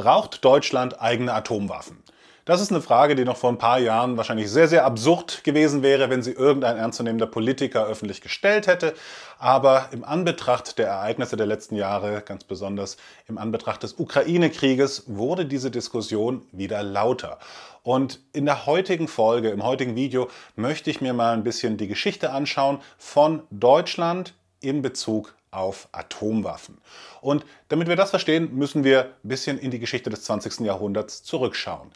Braucht Deutschland eigene Atomwaffen? Das ist eine Frage, die noch vor ein paar Jahren wahrscheinlich sehr, sehr absurd gewesen wäre, wenn sie irgendein ernstzunehmender Politiker öffentlich gestellt hätte. Aber im Anbetracht der Ereignisse der letzten Jahre, ganz besonders im Anbetracht des Ukraine-Krieges, wurde diese Diskussion wieder lauter. Und in der heutigen Folge, im heutigen Video, möchte ich mir mal ein bisschen die Geschichte anschauen von Deutschland in Bezug auf Atomwaffen. Und damit wir das verstehen, müssen wir ein bisschen in die Geschichte des 20. Jahrhunderts zurückschauen.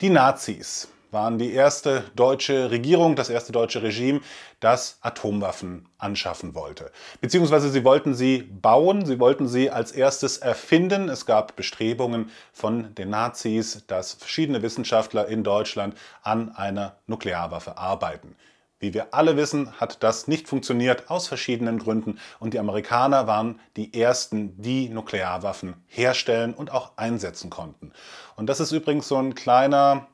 Die Nazis waren die erste deutsche Regierung, das erste deutsche Regime, das Atomwaffen anschaffen wollte. Beziehungsweise sie wollten sie bauen, sie wollten sie als erstes erfinden. Es gab Bestrebungen von den Nazis, dass verschiedene Wissenschaftler in Deutschland an einer Nuklearwaffe arbeiten. Wie wir alle wissen, hat das nicht funktioniert aus verschiedenen Gründen und die Amerikaner waren die ersten, die Nuklearwaffen herstellen und auch einsetzen konnten. Und das ist übrigens so ein kleiner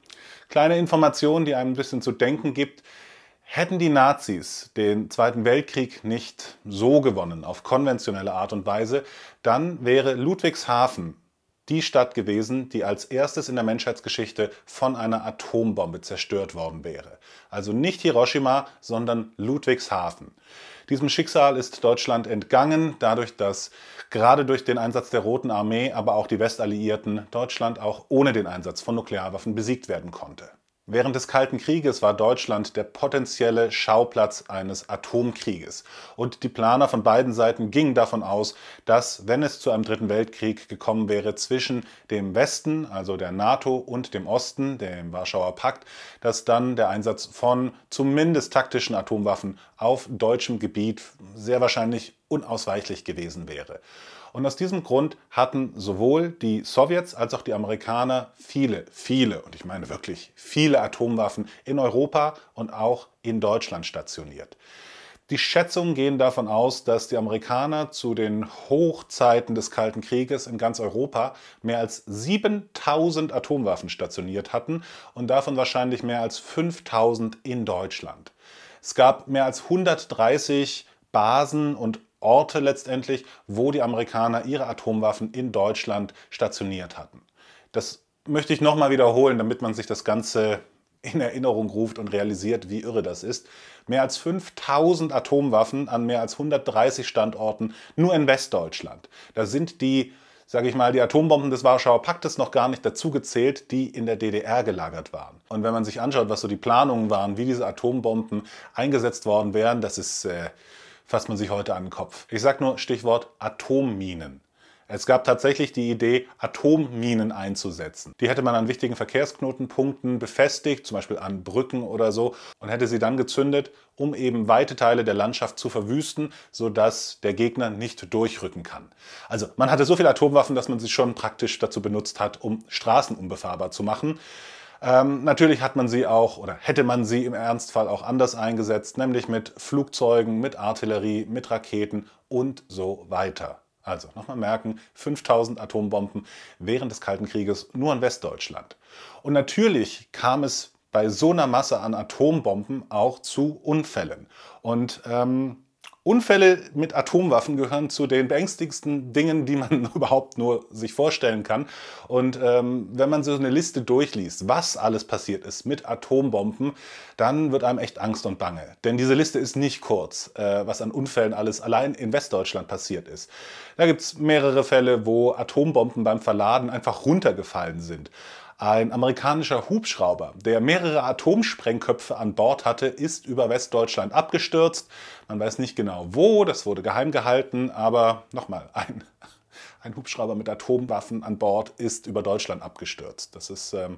kleine Information, die einem ein bisschen zu denken gibt. Hätten die Nazis den Zweiten Weltkrieg nicht so gewonnen, auf konventionelle Art und Weise, dann wäre Ludwigshafen die Stadt gewesen, die als erstes in der Menschheitsgeschichte von einer Atombombe zerstört worden wäre. Also nicht Hiroshima, sondern Ludwigshafen. Diesem Schicksal ist Deutschland entgangen, dadurch, dass gerade durch den Einsatz der Roten Armee, aber auch die Westalliierten, Deutschland auch ohne den Einsatz von Nuklearwaffen besiegt werden konnte. Während des Kalten Krieges war Deutschland der potenzielle Schauplatz eines Atomkrieges. Und die Planer von beiden Seiten gingen davon aus, dass, wenn es zu einem Dritten Weltkrieg gekommen wäre, zwischen dem Westen, also der NATO, und dem Osten, dem Warschauer Pakt, dass dann der Einsatz von zumindest taktischen Atomwaffen auf deutschem Gebiet sehr wahrscheinlich unausweichlich gewesen wäre. Und aus diesem Grund hatten sowohl die Sowjets als auch die Amerikaner viele, viele, und ich meine wirklich viele Atomwaffen in Europa und auch in Deutschland stationiert. Die Schätzungen gehen davon aus, dass die Amerikaner zu den Hochzeiten des Kalten Krieges in ganz Europa mehr als 7000 Atomwaffen stationiert hatten und davon wahrscheinlich mehr als 5000 in Deutschland. Es gab mehr als 130 Basen und Orte letztendlich, wo die Amerikaner ihre Atomwaffen in Deutschland stationiert hatten. Das möchte ich nochmal wiederholen, damit man sich das Ganze in Erinnerung ruft und realisiert, wie irre das ist. Mehr als 5000 Atomwaffen an mehr als 130 Standorten nur in Westdeutschland. Da sind die, sage ich mal, die Atombomben des Warschauer Paktes noch gar nicht dazu gezählt, die in der DDR gelagert waren. Und wenn man sich anschaut, was so die Planungen waren, wie diese Atombomben eingesetzt worden wären, das ist... Äh, fasst man sich heute an den Kopf. Ich sage nur Stichwort Atomminen. Es gab tatsächlich die Idee, Atomminen einzusetzen. Die hätte man an wichtigen Verkehrsknotenpunkten befestigt, zum Beispiel an Brücken oder so, und hätte sie dann gezündet, um eben weite Teile der Landschaft zu verwüsten, sodass der Gegner nicht durchrücken kann. Also man hatte so viele Atomwaffen, dass man sie schon praktisch dazu benutzt hat, um Straßen unbefahrbar zu machen. Ähm, natürlich hat man sie auch oder hätte man sie im Ernstfall auch anders eingesetzt, nämlich mit Flugzeugen, mit Artillerie, mit Raketen und so weiter. Also nochmal merken, 5000 Atombomben während des Kalten Krieges nur in Westdeutschland. Und natürlich kam es bei so einer Masse an Atombomben auch zu Unfällen. Und ähm, Unfälle mit Atomwaffen gehören zu den beängstigsten Dingen, die man überhaupt nur sich vorstellen kann. Und ähm, wenn man so eine Liste durchliest, was alles passiert ist mit Atombomben, dann wird einem echt Angst und Bange. Denn diese Liste ist nicht kurz, äh, was an Unfällen alles allein in Westdeutschland passiert ist. Da gibt es mehrere Fälle, wo Atombomben beim Verladen einfach runtergefallen sind. Ein amerikanischer Hubschrauber, der mehrere Atomsprengköpfe an Bord hatte, ist über Westdeutschland abgestürzt. Man weiß nicht genau wo, das wurde geheim gehalten, aber nochmal, ein, ein Hubschrauber mit Atomwaffen an Bord ist über Deutschland abgestürzt. Das ist, ähm,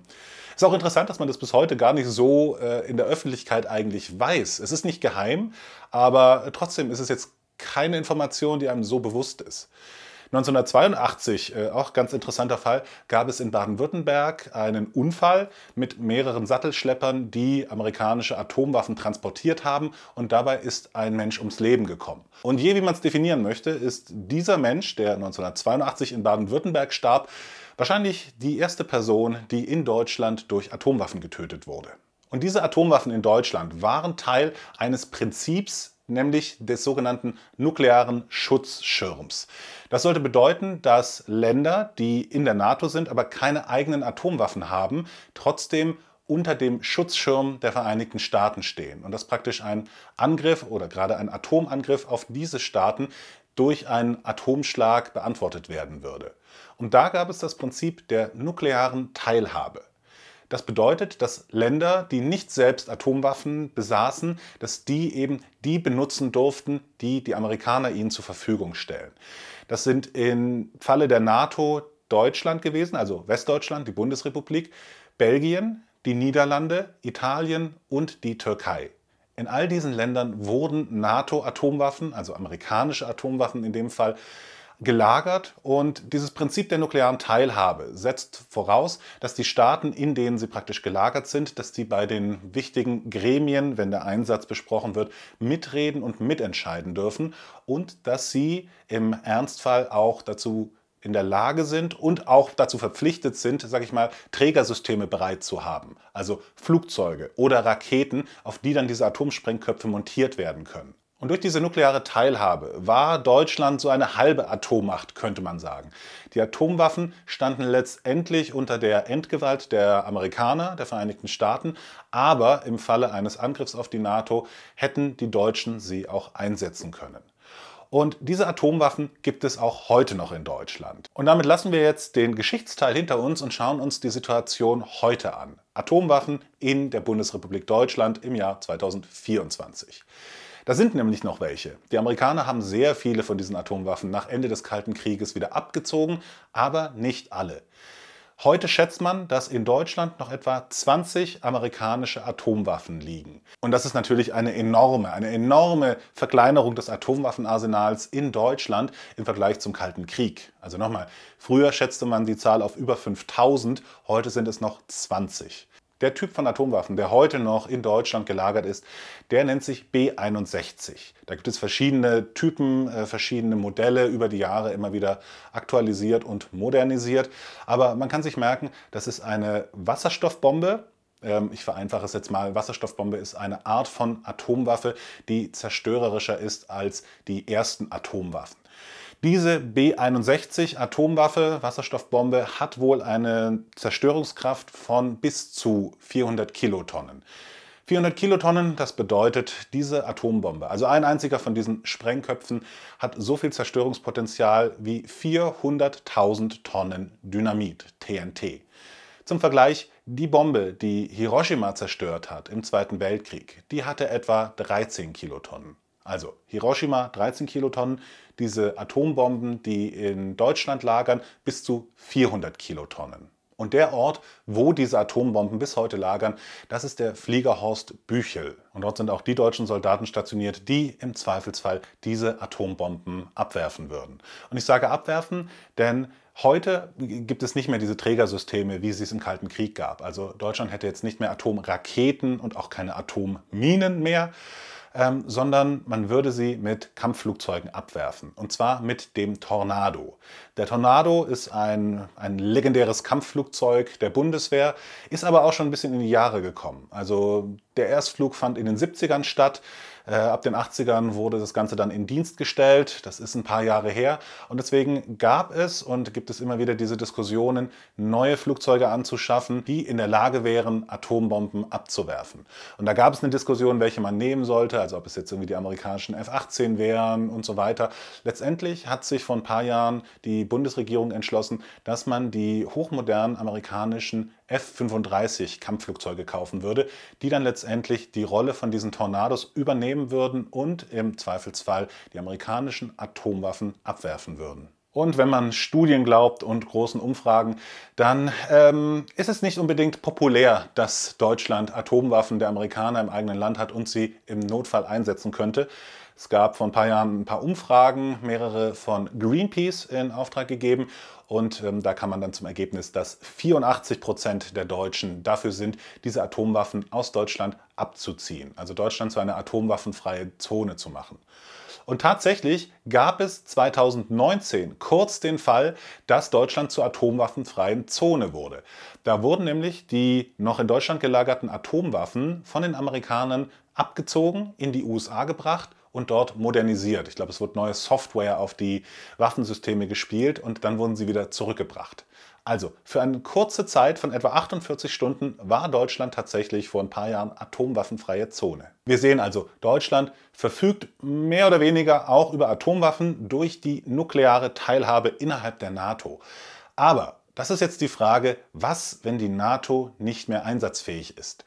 ist auch interessant, dass man das bis heute gar nicht so äh, in der Öffentlichkeit eigentlich weiß. Es ist nicht geheim, aber trotzdem ist es jetzt keine Information, die einem so bewusst ist. 1982, äh, auch ganz interessanter Fall, gab es in Baden-Württemberg einen Unfall mit mehreren Sattelschleppern, die amerikanische Atomwaffen transportiert haben und dabei ist ein Mensch ums Leben gekommen. Und je, wie man es definieren möchte, ist dieser Mensch, der 1982 in Baden-Württemberg starb, wahrscheinlich die erste Person, die in Deutschland durch Atomwaffen getötet wurde. Und diese Atomwaffen in Deutschland waren Teil eines Prinzips nämlich des sogenannten nuklearen Schutzschirms. Das sollte bedeuten, dass Länder, die in der NATO sind, aber keine eigenen Atomwaffen haben, trotzdem unter dem Schutzschirm der Vereinigten Staaten stehen und dass praktisch ein Angriff oder gerade ein Atomangriff auf diese Staaten durch einen Atomschlag beantwortet werden würde. Und da gab es das Prinzip der nuklearen Teilhabe. Das bedeutet, dass Länder, die nicht selbst Atomwaffen besaßen, dass die eben die benutzen durften, die die Amerikaner ihnen zur Verfügung stellen. Das sind im Falle der NATO Deutschland gewesen, also Westdeutschland, die Bundesrepublik, Belgien, die Niederlande, Italien und die Türkei. In all diesen Ländern wurden NATO-Atomwaffen, also amerikanische Atomwaffen in dem Fall, gelagert und dieses Prinzip der nuklearen Teilhabe setzt voraus, dass die Staaten, in denen sie praktisch gelagert sind, dass die bei den wichtigen Gremien, wenn der Einsatz besprochen wird, mitreden und mitentscheiden dürfen und dass sie im Ernstfall auch dazu in der Lage sind und auch dazu verpflichtet sind, sage ich mal, Trägersysteme bereit zu haben, also Flugzeuge oder Raketen, auf die dann diese Atomsprengköpfe montiert werden können. Und durch diese nukleare Teilhabe war Deutschland so eine halbe Atommacht, könnte man sagen. Die Atomwaffen standen letztendlich unter der Endgewalt der Amerikaner, der Vereinigten Staaten, aber im Falle eines Angriffs auf die NATO hätten die Deutschen sie auch einsetzen können. Und diese Atomwaffen gibt es auch heute noch in Deutschland. Und damit lassen wir jetzt den Geschichtsteil hinter uns und schauen uns die Situation heute an. Atomwaffen in der Bundesrepublik Deutschland im Jahr 2024. Da sind nämlich noch welche. Die Amerikaner haben sehr viele von diesen Atomwaffen nach Ende des Kalten Krieges wieder abgezogen, aber nicht alle. Heute schätzt man, dass in Deutschland noch etwa 20 amerikanische Atomwaffen liegen. Und das ist natürlich eine enorme, eine enorme Verkleinerung des Atomwaffenarsenals in Deutschland im Vergleich zum Kalten Krieg. Also nochmal, früher schätzte man die Zahl auf über 5000, heute sind es noch 20. Der Typ von Atomwaffen, der heute noch in Deutschland gelagert ist, der nennt sich B61. Da gibt es verschiedene Typen, äh, verschiedene Modelle über die Jahre immer wieder aktualisiert und modernisiert. Aber man kann sich merken, das ist eine Wasserstoffbombe, ähm, ich vereinfache es jetzt mal, Wasserstoffbombe ist eine Art von Atomwaffe, die zerstörerischer ist als die ersten Atomwaffen. Diese B-61 Atomwaffe, Wasserstoffbombe, hat wohl eine Zerstörungskraft von bis zu 400 Kilotonnen. 400 Kilotonnen, das bedeutet diese Atombombe. Also ein einziger von diesen Sprengköpfen hat so viel Zerstörungspotenzial wie 400.000 Tonnen Dynamit, TNT. Zum Vergleich, die Bombe, die Hiroshima zerstört hat im Zweiten Weltkrieg, die hatte etwa 13 Kilotonnen. Also Hiroshima 13 Kilotonnen, diese Atombomben, die in Deutschland lagern, bis zu 400 Kilotonnen. Und der Ort, wo diese Atombomben bis heute lagern, das ist der Fliegerhorst Büchel. Und dort sind auch die deutschen Soldaten stationiert, die im Zweifelsfall diese Atombomben abwerfen würden. Und ich sage abwerfen, denn heute gibt es nicht mehr diese Trägersysteme, wie es es im Kalten Krieg gab. Also Deutschland hätte jetzt nicht mehr Atomraketen und auch keine Atomminen mehr ähm, sondern man würde sie mit Kampfflugzeugen abwerfen. Und zwar mit dem Tornado. Der Tornado ist ein, ein legendäres Kampfflugzeug der Bundeswehr, ist aber auch schon ein bisschen in die Jahre gekommen. Also der Erstflug fand in den 70ern statt. Äh, ab den 80ern wurde das Ganze dann in Dienst gestellt. Das ist ein paar Jahre her. Und deswegen gab es und gibt es immer wieder diese Diskussionen, neue Flugzeuge anzuschaffen, die in der Lage wären, Atombomben abzuwerfen. Und da gab es eine Diskussion, welche man nehmen sollte, also ob es jetzt irgendwie die amerikanischen F-18 wären und so weiter. Letztendlich hat sich vor ein paar Jahren die Bundesregierung entschlossen, dass man die hochmodernen amerikanischen F-35 Kampfflugzeuge kaufen würde, die dann letztendlich die Rolle von diesen Tornados übernehmen nehmen würden und im Zweifelsfall die amerikanischen Atomwaffen abwerfen würden. Und wenn man Studien glaubt und großen Umfragen, dann ähm, ist es nicht unbedingt populär, dass Deutschland Atomwaffen der Amerikaner im eigenen Land hat und sie im Notfall einsetzen könnte. Es gab vor ein paar Jahren ein paar Umfragen, mehrere von Greenpeace in Auftrag gegeben und ähm, da kam man dann zum Ergebnis, dass 84 Prozent der Deutschen dafür sind, diese Atomwaffen aus Deutschland abzuziehen. Also Deutschland zu einer atomwaffenfreie Zone zu machen. Und tatsächlich gab es 2019 kurz den Fall, dass Deutschland zur atomwaffenfreien Zone wurde. Da wurden nämlich die noch in Deutschland gelagerten Atomwaffen von den Amerikanern abgezogen, in die USA gebracht und dort modernisiert. Ich glaube, es wurde neue Software auf die Waffensysteme gespielt und dann wurden sie wieder zurückgebracht. Also, für eine kurze Zeit von etwa 48 Stunden war Deutschland tatsächlich vor ein paar Jahren atomwaffenfreie Zone. Wir sehen also, Deutschland verfügt mehr oder weniger auch über Atomwaffen durch die nukleare Teilhabe innerhalb der NATO. Aber das ist jetzt die Frage, was, wenn die NATO nicht mehr einsatzfähig ist?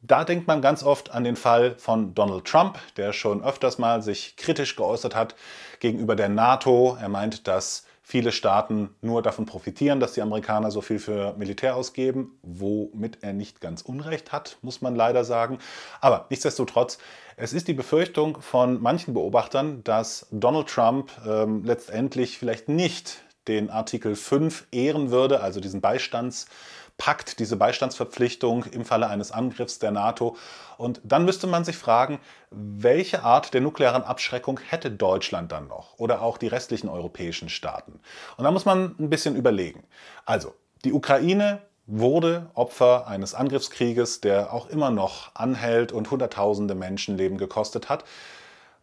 Da denkt man ganz oft an den Fall von Donald Trump, der schon öfters mal sich kritisch geäußert hat gegenüber der NATO. Er meint, dass viele Staaten nur davon profitieren, dass die Amerikaner so viel für Militär ausgeben, womit er nicht ganz Unrecht hat, muss man leider sagen. Aber nichtsdestotrotz, es ist die Befürchtung von manchen Beobachtern, dass Donald Trump ähm, letztendlich vielleicht nicht den Artikel 5 ehren würde, also diesen Beistandspakt, diese Beistandsverpflichtung im Falle eines Angriffs der NATO. Und dann müsste man sich fragen, welche Art der nuklearen Abschreckung hätte Deutschland dann noch oder auch die restlichen europäischen Staaten? Und da muss man ein bisschen überlegen. Also, die Ukraine wurde Opfer eines Angriffskrieges, der auch immer noch anhält und Hunderttausende Menschenleben gekostet hat.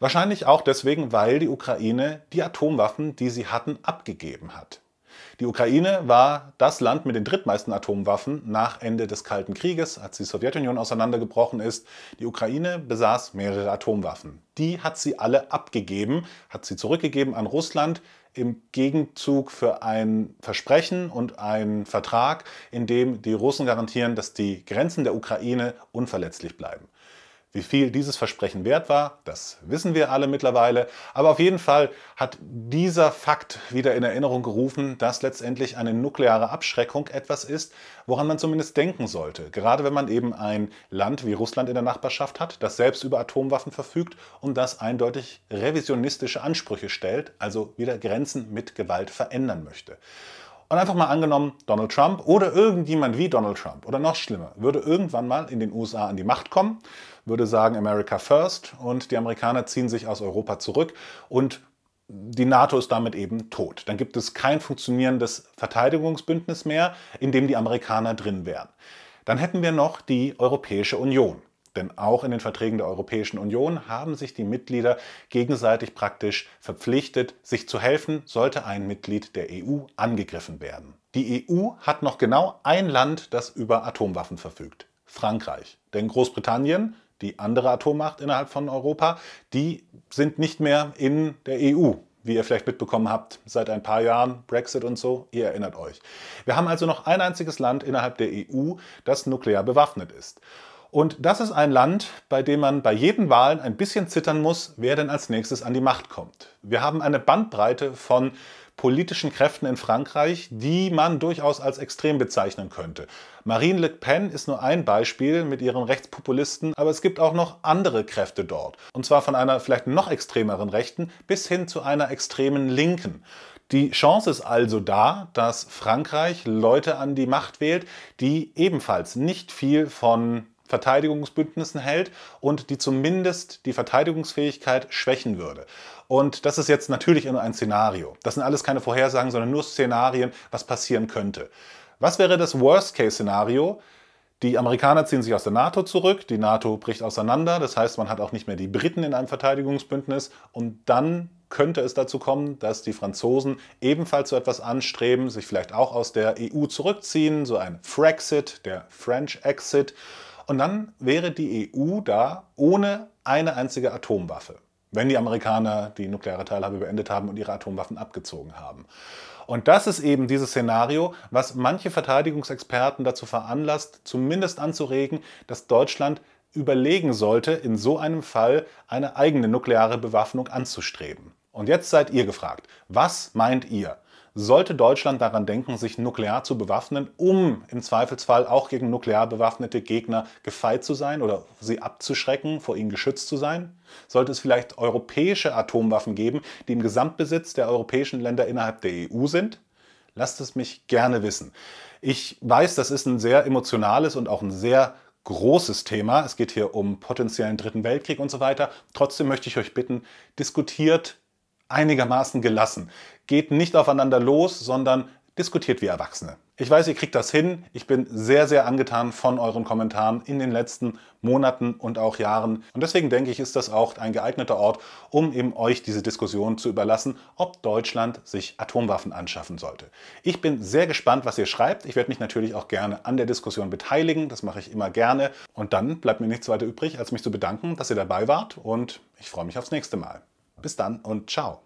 Wahrscheinlich auch deswegen, weil die Ukraine die Atomwaffen, die sie hatten, abgegeben hat. Die Ukraine war das Land mit den drittmeisten Atomwaffen nach Ende des Kalten Krieges, als die Sowjetunion auseinandergebrochen ist. Die Ukraine besaß mehrere Atomwaffen. Die hat sie alle abgegeben, hat sie zurückgegeben an Russland im Gegenzug für ein Versprechen und einen Vertrag, in dem die Russen garantieren, dass die Grenzen der Ukraine unverletzlich bleiben. Wie viel dieses Versprechen wert war, das wissen wir alle mittlerweile. Aber auf jeden Fall hat dieser Fakt wieder in Erinnerung gerufen, dass letztendlich eine nukleare Abschreckung etwas ist, woran man zumindest denken sollte. Gerade wenn man eben ein Land wie Russland in der Nachbarschaft hat, das selbst über Atomwaffen verfügt und das eindeutig revisionistische Ansprüche stellt, also wieder Grenzen mit Gewalt verändern möchte. Und einfach mal angenommen, Donald Trump oder irgendjemand wie Donald Trump oder noch schlimmer, würde irgendwann mal in den USA an die Macht kommen würde sagen America First und die Amerikaner ziehen sich aus Europa zurück und die NATO ist damit eben tot. Dann gibt es kein funktionierendes Verteidigungsbündnis mehr, in dem die Amerikaner drin wären. Dann hätten wir noch die Europäische Union. Denn auch in den Verträgen der Europäischen Union haben sich die Mitglieder gegenseitig praktisch verpflichtet, sich zu helfen, sollte ein Mitglied der EU angegriffen werden. Die EU hat noch genau ein Land, das über Atomwaffen verfügt. Frankreich. Denn Großbritannien die andere Atommacht innerhalb von Europa, die sind nicht mehr in der EU wie ihr vielleicht mitbekommen habt, seit ein paar Jahren, Brexit und so, ihr erinnert euch. Wir haben also noch ein einziges Land innerhalb der EU, das nuklear bewaffnet ist. Und das ist ein Land, bei dem man bei jeden Wahlen ein bisschen zittern muss, wer denn als nächstes an die Macht kommt. Wir haben eine Bandbreite von politischen Kräften in Frankreich, die man durchaus als extrem bezeichnen könnte. Marine Le Pen ist nur ein Beispiel mit ihren Rechtspopulisten, aber es gibt auch noch andere Kräfte dort. Und zwar von einer vielleicht noch extremeren Rechten bis hin zu einer extremen Linken. Die Chance ist also da, dass Frankreich Leute an die Macht wählt, die ebenfalls nicht viel von Verteidigungsbündnissen hält und die zumindest die Verteidigungsfähigkeit schwächen würde. Und das ist jetzt natürlich nur ein Szenario. Das sind alles keine Vorhersagen, sondern nur Szenarien, was passieren könnte. Was wäre das Worst-Case-Szenario? Die Amerikaner ziehen sich aus der NATO zurück, die NATO bricht auseinander, das heißt, man hat auch nicht mehr die Briten in einem Verteidigungsbündnis und dann könnte es dazu kommen, dass die Franzosen ebenfalls so etwas anstreben, sich vielleicht auch aus der EU zurückziehen, so ein Frexit, der French Exit und dann wäre die EU da ohne eine einzige Atomwaffe, wenn die Amerikaner die nukleare Teilhabe beendet haben und ihre Atomwaffen abgezogen haben. Und das ist eben dieses Szenario, was manche Verteidigungsexperten dazu veranlasst, zumindest anzuregen, dass Deutschland überlegen sollte, in so einem Fall eine eigene nukleare Bewaffnung anzustreben. Und jetzt seid ihr gefragt, was meint ihr? sollte Deutschland daran denken, sich nuklear zu bewaffnen, um im Zweifelsfall auch gegen nuklear bewaffnete Gegner gefeit zu sein oder sie abzuschrecken, vor ihnen geschützt zu sein? Sollte es vielleicht europäische Atomwaffen geben, die im Gesamtbesitz der europäischen Länder innerhalb der EU sind? Lasst es mich gerne wissen. Ich weiß, das ist ein sehr emotionales und auch ein sehr großes Thema. Es geht hier um potenziellen Dritten Weltkrieg und so weiter. Trotzdem möchte ich euch bitten, diskutiert einigermaßen gelassen geht nicht aufeinander los, sondern diskutiert wie Erwachsene. Ich weiß, ihr kriegt das hin. Ich bin sehr, sehr angetan von euren Kommentaren in den letzten Monaten und auch Jahren. Und deswegen denke ich, ist das auch ein geeigneter Ort, um eben euch diese Diskussion zu überlassen, ob Deutschland sich Atomwaffen anschaffen sollte. Ich bin sehr gespannt, was ihr schreibt. Ich werde mich natürlich auch gerne an der Diskussion beteiligen. Das mache ich immer gerne. Und dann bleibt mir nichts weiter übrig, als mich zu bedanken, dass ihr dabei wart. Und ich freue mich aufs nächste Mal. Bis dann und ciao.